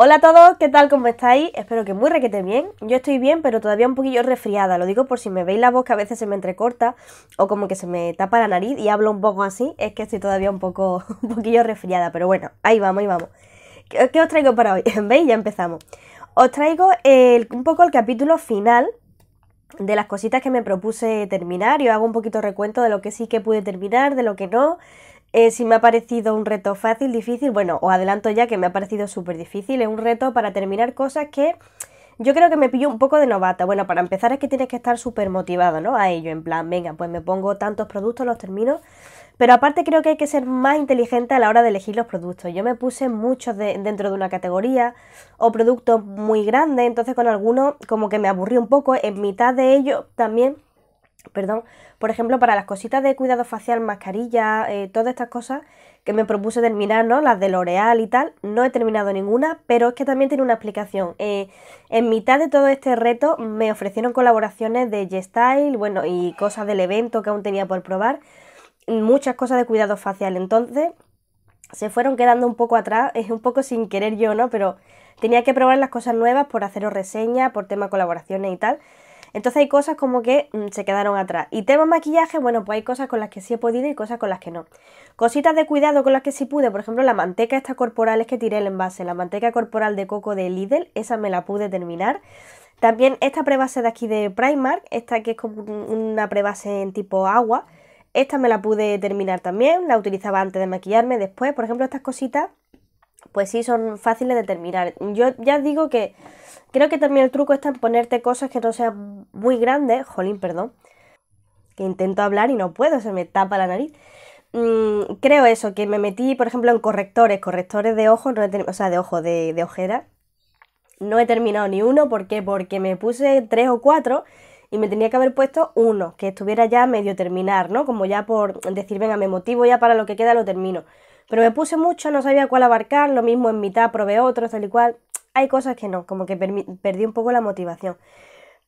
Hola a todos, ¿qué tal? ¿Cómo estáis? Espero que muy requete bien. Yo estoy bien, pero todavía un poquillo resfriada. Lo digo por si me veis la voz que a veces se me entrecorta o como que se me tapa la nariz y hablo un poco así. Es que estoy todavía un poco, un poquillo resfriada, pero bueno, ahí vamos, ahí vamos. ¿Qué, os traigo para hoy? ¿Veis? Ya empezamos. Os traigo un poco el capítulo final de las cositas que me propuse terminar. Yo hago un poquito recuento de lo que sí que pude terminar, de lo que no, eh, si me ha parecido un reto fácil, difícil, bueno, os adelanto ya que me ha parecido súper difícil, es un reto para terminar cosas que yo creo que me pillo un poco de novata. Bueno, para empezar es que tienes que estar súper motivado, ¿no? A ello, en plan, venga, pues me pongo tantos productos, los termino. Pero aparte creo que hay que ser más inteligente a la hora de elegir los productos. Yo me puse muchos dentro de una categoría o productos muy grandes, entonces con algunos como que me aburrí un poco. En mitad de ello también Perdón, por ejemplo, para las cositas de cuidado facial, mascarilla, eh, todas estas cosas que me propuse terminar, ¿no? Las de L'Oreal y tal, no he terminado ninguna, pero es que también tiene una explicación. Eh, en mitad de todo este reto me ofrecieron colaboraciones de g bueno, y cosas del evento que aún tenía por probar, muchas cosas de cuidado facial. Entonces, se fueron quedando un poco atrás, es un poco sin querer yo, ¿no? Pero tenía que probar las cosas nuevas por haceros reseña, por tema colaboraciones y tal. Entonces hay cosas como que mm, se quedaron atrás. Y tema maquillaje, bueno, pues hay cosas con las que sí he podido y cosas con las que no. Cositas de cuidado con las que sí pude, por ejemplo, la manteca esta corporal es que tiré el envase, la manteca corporal de coco de Lidl, esa me la pude terminar. También esta prebase de aquí de Primark, esta que es como una prebase en tipo agua, esta me la pude terminar también, la utilizaba antes de maquillarme, después, por ejemplo, estas cositas pues sí son fáciles de terminar. Yo ya digo que creo que también el truco está en ponerte cosas que no sean muy grandes, jolín, perdón, que intento hablar y no puedo, se me tapa la nariz. Mm, creo eso, que me metí, por ejemplo, en correctores, correctores de ojos, no o sea, de ojo, de, de ojera. No he terminado ni uno, ¿por qué? Porque me puse tres o cuatro y me tenía que haber puesto uno, que estuviera ya medio terminar, ¿no? Como ya por decir, venga, me motivo ya para lo que queda, lo termino. Pero me puse mucho, no sabía cuál abarcar, lo mismo en mitad probé otros, tal y cual. Hay cosas que no, como que perdí un poco la motivación.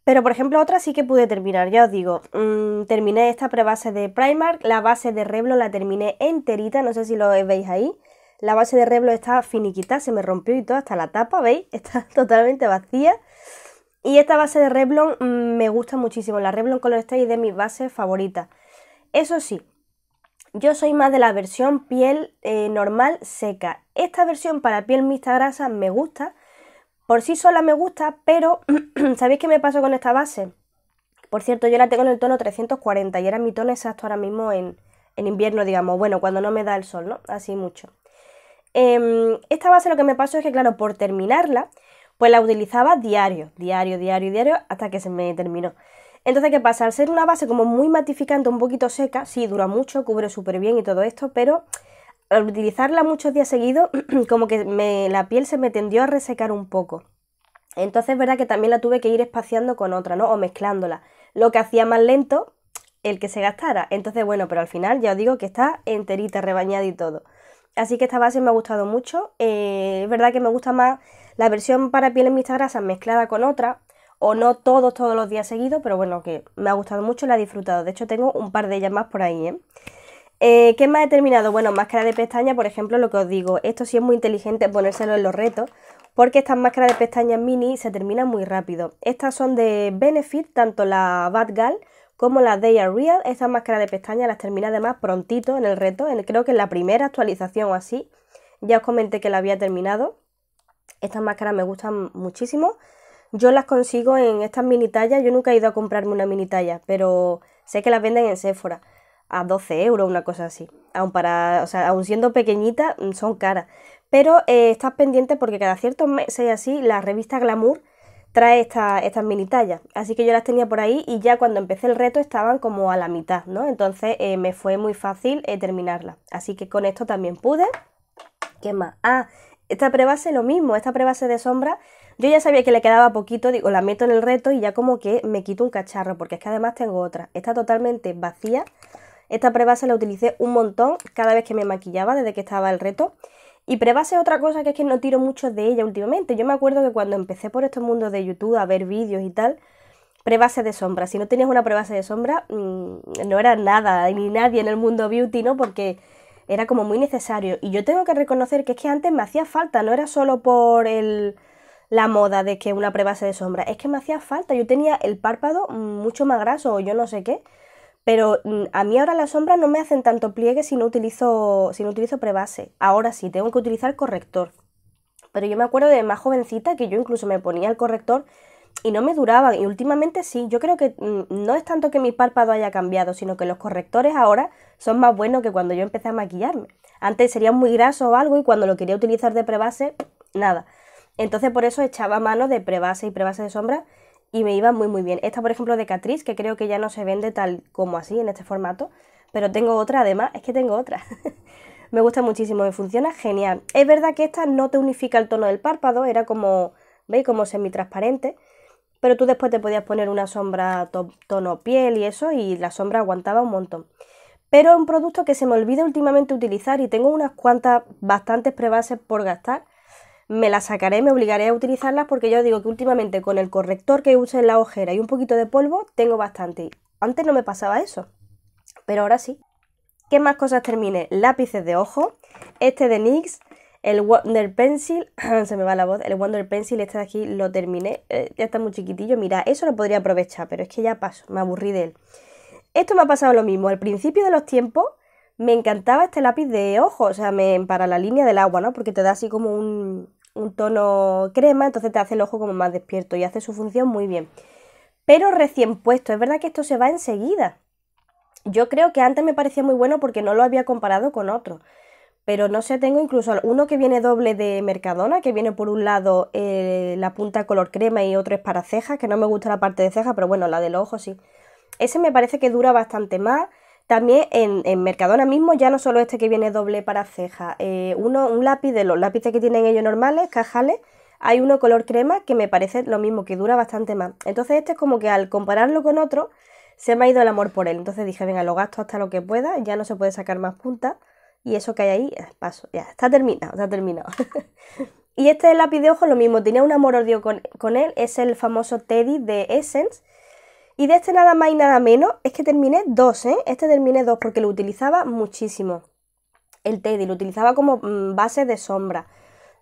Pero por ejemplo, otra sí que pude terminar, ya os digo, mm, terminé esta prebase de Primark, la base de Revlon la terminé enterita, no sé si lo veis ahí. La base de Revlon está finiquita, se me rompió y todo, hasta la tapa, ¿veis? Está totalmente vacía. Y esta base de Revlon mm, me gusta muchísimo. La Revlon Color Stay es de mis bases favoritas. Eso sí, yo soy más de la versión piel eh, normal seca. Esta versión para piel mixta grasa me gusta. Por sí sola me gusta, pero ¿sabéis qué me pasó con esta base? Por cierto, yo la tengo en el tono 340 y era mi tono exacto ahora mismo en, invierno, digamos. Bueno, cuando no me da el sol, ¿no? Así mucho. Em, esta base lo que me pasó es que, claro, por terminarla, pues la utilizaba diario, diario, diario, diario, hasta que se me terminó. Entonces, ¿qué pasa? Al ser una base como muy matificante, un poquito seca, sí, dura mucho, cubre súper bien y todo esto, pero al utilizarla muchos días seguidos, como que la piel se me tendió a resecar un poco. Entonces es verdad que también la tuve que ir espaciando con otra, ¿no? O mezclándola. Lo que hacía más lento el que se gastara. Entonces, bueno, pero al final ya os digo que está enterita, rebañada y todo. Así que esta base me ha gustado mucho. Eh, es verdad que me gusta más la versión para pieles mixtas grasas mezclada con otra, o no todos, todos los días seguidos, pero bueno, que me ha gustado mucho, la he disfrutado. De hecho, tengo un par de ellas más por ahí, ¿eh? eh qué más he terminado? Bueno, máscara de pestaña, por ejemplo, lo que os digo, esto sí es muy inteligente ponérselo en los retos, porque estas máscaras de pestañas mini se terminan muy rápido. Estas son de Benefit, tanto la Bad Gal como la Day Are Real. Estas máscaras de pestañas las termina además prontito en el reto, creo que en la primera actualización o así. Ya os comenté que la había terminado. Estas máscaras me gustan muchísimo. Yo las consigo en estas mini tallas. Yo nunca he ido a comprarme una mini talla, pero sé que las venden en Sephora a 12 euros, una cosa así. Aun, para, o sea, aun siendo pequeñitas, mm, son caras. Pero eh, estás pendiente porque cada ciertos meses así, la revista Glamour trae estas mini tallas. Así que yo las tenía por ahí y ya cuando empecé el reto estaban como a la mitad, ¿no? Entonces eh, me fue muy fácil terminarlas. Eh, terminarla. Así que con esto también pude. ¿Qué más? Ah, esta prebase lo mismo, esta prebase de sombra yo ya sabía que le quedaba poquito, digo, la meto en el reto y ya como que me quito un cacharro, porque es que además tengo otra. Está totalmente vacía. Esta prebase la utilicé un montón cada vez que me maquillaba desde que estaba el reto. Y prebase otra cosa que es que no tiro mucho de ella últimamente. Yo me acuerdo que cuando empecé por estos mundos de YouTube a ver vídeos y tal, prebase de sombra. Si no tenías una prebase de sombra, mm, no era nada, ni nadie en el mundo beauty, ¿no? Porque era como muy necesario. Y yo tengo que reconocer que es que antes me hacía falta, no era solo por el la moda de que una prebase de sombra. Es que me hacía falta, yo tenía el párpado mucho más graso o yo no sé qué. Pero mm, a mí ahora las sombras no me hacen tanto pliegue si no utilizo, si no utilizo prebase. Ahora sí, tengo que utilizar corrector. Pero yo me acuerdo de más jovencita que yo incluso me ponía el corrector y no me duraban. Y últimamente sí, yo creo que mm, no es tanto que mi párpado haya cambiado, sino que los correctores ahora son más buenos que cuando yo empecé a maquillarme. Antes sería muy graso o algo y cuando lo quería utilizar de prebase, nada. Entonces por eso echaba mano de prebase y prebase de sombra y me iba muy muy bien. Esta por ejemplo de Catrice, que creo que ya no se vende tal como así en este formato, pero tengo otra además, es que tengo otra. me gusta muchísimo, me funciona genial. Es verdad que esta no te unifica el tono del párpado, era como, ¿veis? Como semi-transparente, pero tú después te podías poner una sombra tono piel y eso y la sombra aguantaba un montón. Pero es un producto que se me olvida últimamente utilizar y tengo unas cuantas, bastantes prebases por gastar me las sacaré, me obligaré a utilizarlas porque yo os digo que últimamente con el corrector que uso en la ojera y un poquito de polvo tengo bastante. Antes no me pasaba eso, pero ahora sí. ¿Qué más cosas terminé? Lápices de ojo, este de NYX, el Wonder Pencil, se me va la voz, el Wonder Pencil este de aquí lo terminé, eh, ya está muy chiquitillo, mira, eso lo podría aprovechar, pero es que ya paso, me aburrí de él. Esto me ha pasado lo mismo, al principio de los tiempos me encantaba este lápiz de ojo, o sea, me, para la línea del agua, ¿no? Porque te da así como un, un tono crema, entonces te hace el ojo como más despierto y hace su función muy bien. Pero recién puesto, es verdad que esto se va enseguida. Yo creo que antes me parecía muy bueno porque no lo había comparado con otro. Pero no sé, tengo incluso uno que viene doble de Mercadona, que viene por un lado eh, la punta color crema y otro es para cejas, que no me gusta la parte de ceja, pero bueno, la del ojo sí. Ese me parece que dura bastante más también en, Mercadona mismo, ya no solo este que viene doble para ceja, eh, uno, un lápiz de los lápices que tienen ellos normales, cajales, hay uno color crema que me parece lo mismo, que dura bastante más. Entonces este es como que al compararlo con otro, se me ha ido el amor por él. Entonces dije, venga, lo gasto hasta lo que pueda, ya no se puede sacar más punta. Y eso que hay ahí, eh, paso, ya, está terminado, está terminado. y este lápiz de ojo, lo mismo, tenía un amor odio con él, es el famoso Teddy de Essence y de este nada más y nada menos es que terminé dos, ¿eh? Este terminé dos porque lo utilizaba muchísimo. El Teddy lo utilizaba como mm, base de sombra,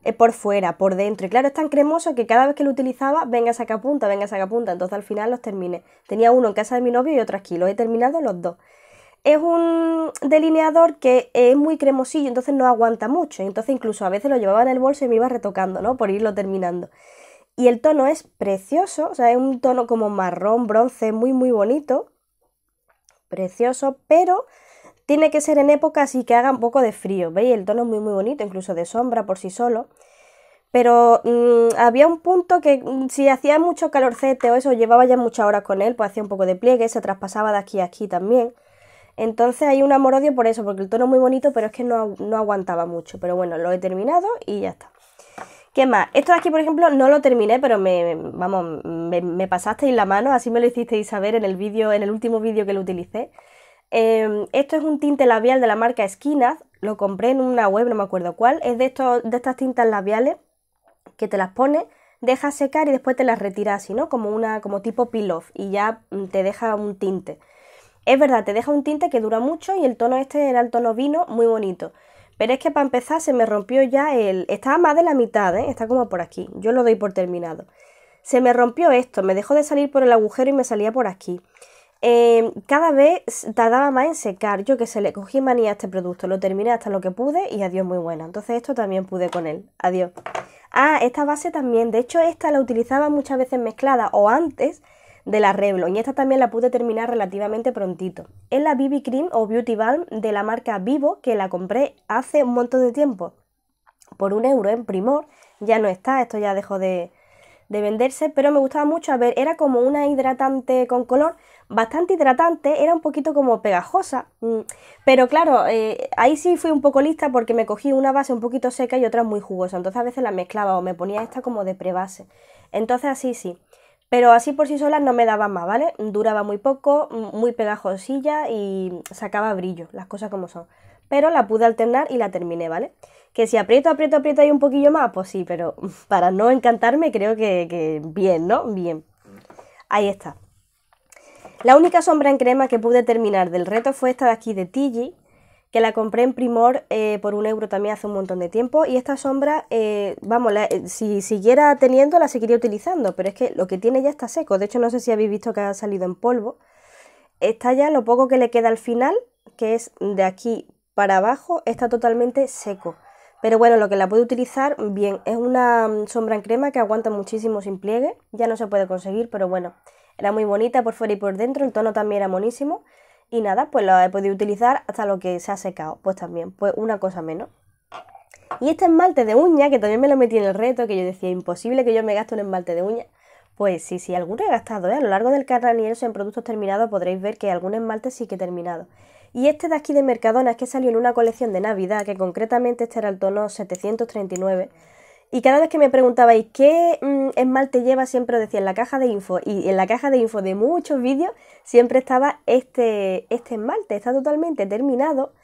eh, por fuera, por dentro. Y claro, es tan cremoso que cada vez que lo utilizaba, venga punta, venga punta, Entonces al final los terminé. Tenía uno en casa de mi novio y otro aquí. Los he terminado los dos. Es un delineador que es muy cremosillo, entonces no aguanta mucho. Entonces incluso a veces lo llevaba en el bolso y me iba retocando, ¿no? Por irlo terminando. Y el tono es precioso, o sea, es un tono como marrón, bronce, muy, muy bonito. Precioso, pero tiene que ser en épocas y que haga un poco de frío. ¿Veis? El tono es muy, muy bonito, incluso de sombra por sí solo. Pero mm, había un punto que mm, si hacía mucho calorcete o eso, llevaba ya muchas horas con él, pues hacía un poco de pliegue, se traspasaba de aquí a aquí también. Entonces hay un amor-odio por eso, porque el tono es muy bonito, pero es que no, no aguantaba mucho. Pero bueno, lo he terminado y ya está. ¿Qué más? Esto de aquí, por ejemplo, no lo terminé, pero me, vamos, me, pasasteis la mano, así me lo hicisteis saber en el vídeo, en el último vídeo que lo utilicé. Em, esto es un tinte labial de la marca Esquinas, lo compré en una web, no me acuerdo cuál, es de, de estas tintas labiales que te las pones, dejas secar y después te las retiras así, ¿no? Como, una, como tipo peel-off y ya mm, te deja un tinte. Es verdad, te deja un tinte que dura mucho y el tono este era el tono vino, muy bonito. Pero es que para empezar se me rompió ya el... Estaba más de la mitad, ¿eh? Está como por aquí. Yo lo doy por terminado. Se me rompió esto, me dejó de salir por el agujero y me salía por aquí. Em, cada vez tardaba más en secar. Yo que se le cogí manía a este producto. Lo terminé hasta lo que pude y adiós muy buena. Entonces esto también pude con él. Adiós. Ah, esta base también. De hecho, esta la utilizaba muchas veces mezclada o antes de la Revlon y esta también la pude terminar relativamente prontito. Es la BB Cream o Beauty Balm de la marca Vivo que la compré hace un montón de tiempo por un euro en primor. Ya no está, esto ya dejó de, de venderse, pero me gustaba mucho. A ver, era como una hidratante con color, bastante hidratante, era un poquito como pegajosa. Mm, pero claro, eh, ahí sí fui un poco lista porque me cogí una base un poquito seca y otra muy jugosa. Entonces a veces la mezclaba o me ponía esta como de prebase. Entonces así sí. Pero así por sí sola no me daba más, ¿vale? Duraba muy poco, muy pegajosilla y sacaba brillo, las cosas como son. Pero la pude alternar y la terminé, ¿vale? Que si aprieto, aprieto, aprieto ahí un poquillo más, pues sí, pero para no encantarme creo que, que bien, ¿no? Bien. Ahí está. La única sombra en crema que pude terminar del reto fue esta de aquí de Tigi, que la compré en Primor eh, por un euro también hace un montón de tiempo. Y esta sombra, eh, vamos, eh, si siguiera teniendo, la seguiría utilizando, pero es que lo que tiene ya está seco. De hecho, no sé si habéis visto que ha salido en polvo. Está ya lo poco que le queda al final, que es de aquí para abajo, está totalmente seco. Pero bueno, lo que la puedo utilizar bien es una mm, sombra en crema que aguanta muchísimo sin pliegue. Ya no se puede conseguir, pero bueno, era muy bonita por fuera y por dentro. El tono también era monísimo. Y nada, pues lo he podido utilizar hasta lo que se ha secado. Pues también, pues una cosa menos. Y este esmalte de uña, que también me lo metí en el reto, que yo decía, imposible que yo me gaste un esmalte de uña. Pues sí, sí, alguno he gastado, ¿eh? A lo largo del eso en productos terminados podréis ver que algún esmalte sí que he terminado. Y este de aquí de Mercadona es que salió en una colección de Navidad, que concretamente este era el tono 739, y cada vez que me preguntabais qué mm, esmalte lleva, siempre os decía en la caja de info. Y en la caja de info de muchos vídeos siempre estaba este, este esmalte. Está totalmente terminado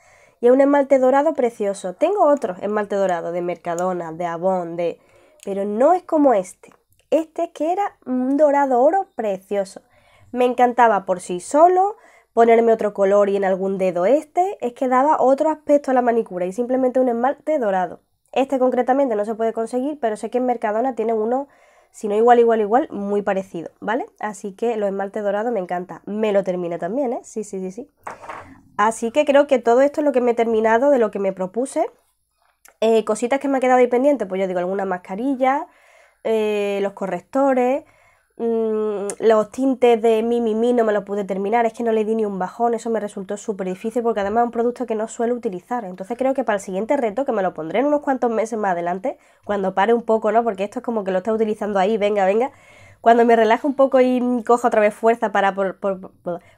y es un esmalte dorado precioso. Tengo otros esmalte dorado de Mercadona, de Avon, de... Pero no es como este. Este que era un dorado oro precioso. Me encantaba por sí solo, ponerme otro color y en algún dedo este. Es que daba otro aspecto a la manicura y simplemente un esmalte dorado. Este concretamente no se puede conseguir, pero sé que en Mercadona tiene uno, si no igual, igual, igual, muy parecido, ¿vale? Así que los esmalte dorado me encanta. Me lo terminé también, ¿eh? Sí, sí, sí, sí. Así que creo que todo esto es lo que me he terminado de lo que me propuse. Eh, cositas que me ha quedado ahí pendiente, pues yo digo, algunas mascarillas, eh, los correctores, Mm, los tintes de Mimi Mi, no me los pude terminar, es que no le di ni un bajón, eso me resultó súper difícil porque además es un producto que no suelo utilizar. Entonces creo que para el siguiente reto, que me lo pondré en unos cuantos meses más adelante, cuando pare un poco, ¿no? Porque esto es como que lo está utilizando ahí, venga, venga. Cuando me relaje un poco y cojo otra vez fuerza para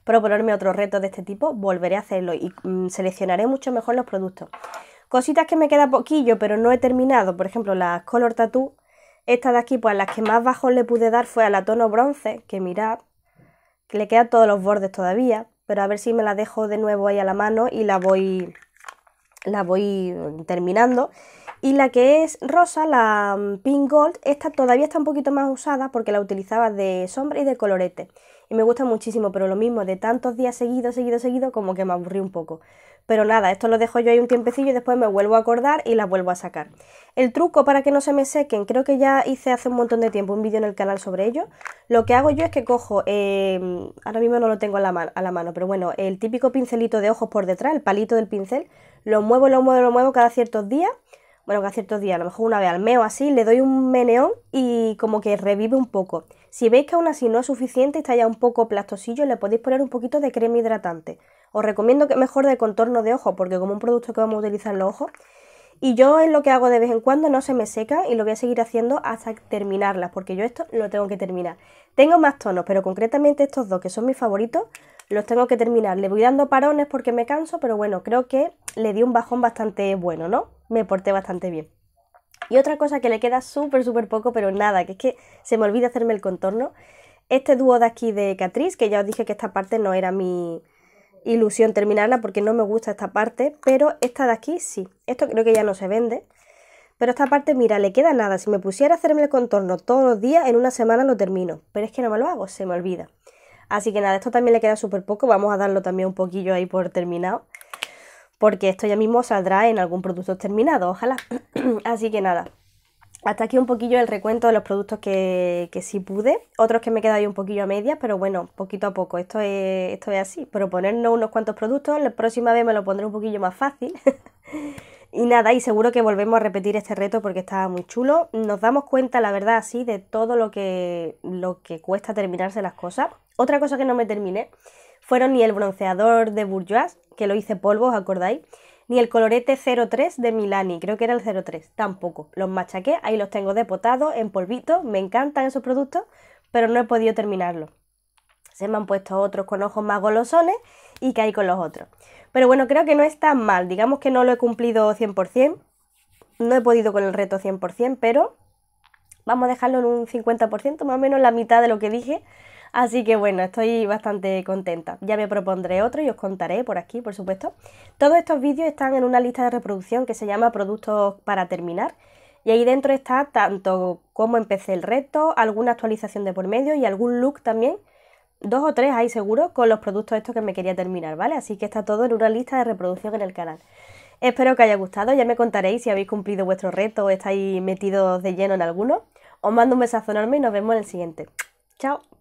proponerme otro reto de este tipo, volveré a hacerlo y mm, seleccionaré mucho mejor los productos. Cositas que me queda poquillo, pero no he terminado, por ejemplo, las Color Tattoo esta de aquí, pues las que más bajos le pude dar fue a la tono bronce, que mirad, que le quedan todos los bordes todavía, pero a ver si me la dejo de nuevo ahí a la mano y la voy, la voy mm, terminando. Y la que es rosa, la mm, Pink Gold, esta todavía está un poquito más usada porque la utilizaba de sombra y de colorete y me gusta muchísimo, pero lo mismo, de tantos días seguidos, seguidos, seguidos, como que me aburrí un poco. Pero nada, esto lo dejo yo ahí un tiempecillo y después me vuelvo a acordar y las vuelvo a sacar. El truco para que no se me sequen, creo que ya hice hace un montón de tiempo un vídeo en el canal sobre ello. Lo que hago yo es que cojo, em, ahora mismo no lo tengo a la, a la mano, pero bueno, el típico pincelito de ojos por detrás, el palito del pincel, lo muevo, lo muevo, lo muevo cada ciertos días bueno, que a ciertos días, a lo mejor una vez al meo así, le doy un meneón y como que revive un poco. Si veis que aún así no es suficiente, está ya un poco plastosillo, le podéis poner un poquito de crema hidratante. Os recomiendo que mejor de contorno de ojos, porque como un producto que vamos a utilizar en los ojos. Y yo es lo que hago de vez en cuando, no se me seca y lo voy a seguir haciendo hasta terminarlas, porque yo esto lo tengo que terminar. Tengo más tonos, pero concretamente estos dos, que son mis favoritos, los tengo que terminar. Le voy dando parones porque me canso, pero bueno, creo que le di un bajón bastante bueno, ¿no? me porté bastante bien. Y otra cosa que le queda súper, súper poco, pero nada, que es que se me olvida hacerme el contorno. Este dúo de aquí de Catriz, que ya os dije que esta parte no era mi ilusión terminarla porque no me gusta esta parte, pero esta de aquí sí. Esto creo que ya no se vende. Pero esta parte, mira, le queda nada. Si me pusiera a hacerme el contorno todos los días, en una semana lo termino. Pero es que no me lo hago, se me olvida. Así que nada, esto también le queda súper poco. Vamos a darlo también un poquillo ahí por terminado porque esto ya mismo saldrá en algún producto terminado, ojalá. Así que nada, hasta aquí un poquillo el recuento de los productos que, que sí pude, otros que me quedado ahí un poquillo a medias, pero bueno, poquito a poco, esto es, esto es así, proponernos unos cuantos productos, la próxima vez me lo pondré un poquillo más fácil. Y nada, y seguro que volvemos a repetir este reto porque estaba muy chulo. Nos damos cuenta, la verdad, así, de todo lo que, lo que cuesta terminarse las cosas. Otra cosa que no me terminé fueron ni el bronceador de Bourgeois, que lo hice polvo, ¿os acordáis? Ni el colorete 03 de Milani, creo que era el 03, tampoco. Los machaqué, ahí los tengo depotados, en polvito, me encantan esos productos, pero no he podido terminarlos. Se me han puesto otros con ojos más golosones y caí con los otros. Pero bueno, creo que no es tan mal, digamos que no lo he cumplido 100%, no he podido con el reto 100%, pero vamos a dejarlo en un 50%, más o menos la mitad de lo que dije, Así que bueno, estoy bastante contenta. Ya me propondré otro y os contaré por aquí, por supuesto. Todos estos vídeos están en una lista de reproducción que se llama Productos para terminar. Y ahí dentro está tanto cómo empecé el reto, alguna actualización de por medio y algún look también. Dos o tres ahí seguro con los productos estos que me quería terminar, ¿vale? Así que está todo en una lista de reproducción en el canal. Espero que haya gustado, ya me contaréis si habéis cumplido vuestro reto o estáis metidos de lleno en alguno. Os mando un besazo enorme y nos vemos en el siguiente. ¡Chao!